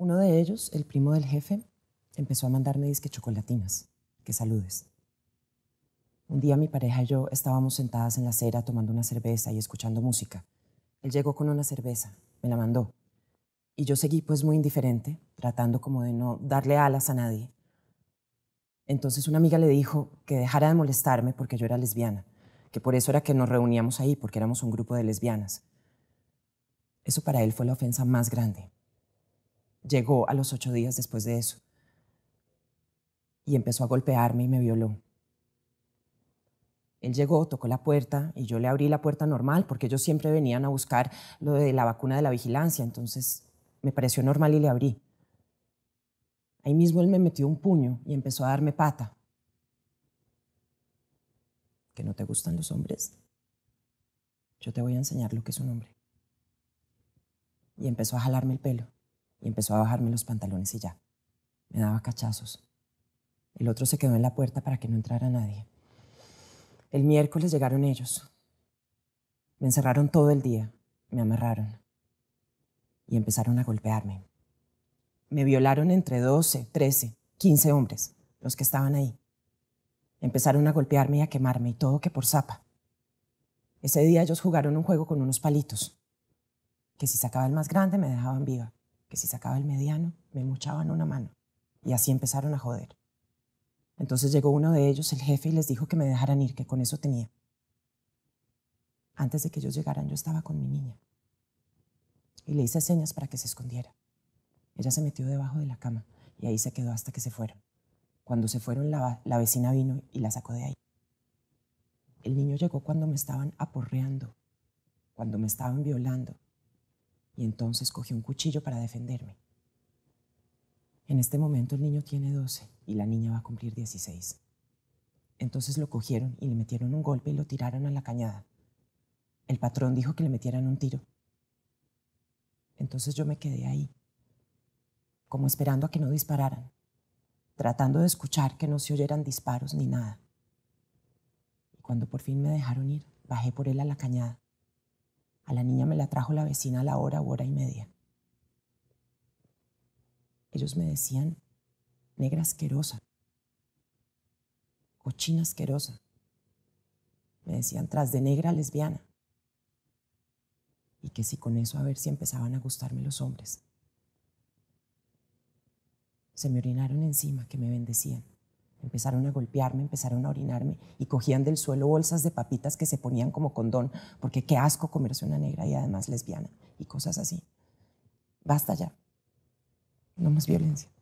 Uno de ellos, el primo del jefe, empezó a mandarme disque chocolatinas, que saludes. Un día mi pareja y yo estábamos sentadas en la acera tomando una cerveza y escuchando música. Él llegó con una cerveza, me la mandó. Y yo seguí pues muy indiferente, tratando como de no darle alas a nadie. Entonces una amiga le dijo que dejara de molestarme porque yo era lesbiana, que por eso era que nos reuníamos ahí, porque éramos un grupo de lesbianas. Eso para él fue la ofensa más grande llegó a los ocho días después de eso y empezó a golpearme y me violó. Él llegó, tocó la puerta y yo le abrí la puerta normal porque ellos siempre venían a buscar lo de la vacuna de la vigilancia, entonces me pareció normal y le abrí. Ahí mismo él me metió un puño y empezó a darme pata. ¿Que no te gustan los hombres? Yo te voy a enseñar lo que es un hombre. Y empezó a jalarme el pelo y empezó a bajarme los pantalones y ya. Me daba cachazos. El otro se quedó en la puerta para que no entrara nadie. El miércoles llegaron ellos. Me encerraron todo el día, me amarraron y empezaron a golpearme. Me violaron entre 12, 13, 15 hombres, los que estaban ahí. Empezaron a golpearme y a quemarme y todo que por zapa. Ese día ellos jugaron un juego con unos palitos, que si sacaba el más grande me dejaban viva que si sacaba el mediano, me muchaban una mano. Y así empezaron a joder. Entonces llegó uno de ellos, el jefe, y les dijo que me dejaran ir, que con eso tenía. Antes de que ellos llegaran, yo estaba con mi niña. Y le hice señas para que se escondiera. Ella se metió debajo de la cama y ahí se quedó hasta que se fueron. Cuando se fueron, la vecina vino y la sacó de ahí. El niño llegó cuando me estaban aporreando, cuando me estaban violando, y entonces cogí un cuchillo para defenderme. En este momento el niño tiene 12 y la niña va a cumplir 16. Entonces lo cogieron y le metieron un golpe y lo tiraron a la cañada. El patrón dijo que le metieran un tiro. Entonces yo me quedé ahí, como esperando a que no dispararan, tratando de escuchar que no se oyeran disparos ni nada. Y cuando por fin me dejaron ir, bajé por él a la cañada a la niña me la trajo la vecina a la hora hora y media. Ellos me decían, negra asquerosa, cochina asquerosa. Me decían, tras de negra lesbiana. Y que si con eso a ver si empezaban a gustarme los hombres. Se me orinaron encima, que me bendecían. Empezaron a golpearme, empezaron a orinarme y cogían del suelo bolsas de papitas que se ponían como condón, porque qué asco comerse una negra y además lesbiana y cosas así. Basta ya. No más violencia.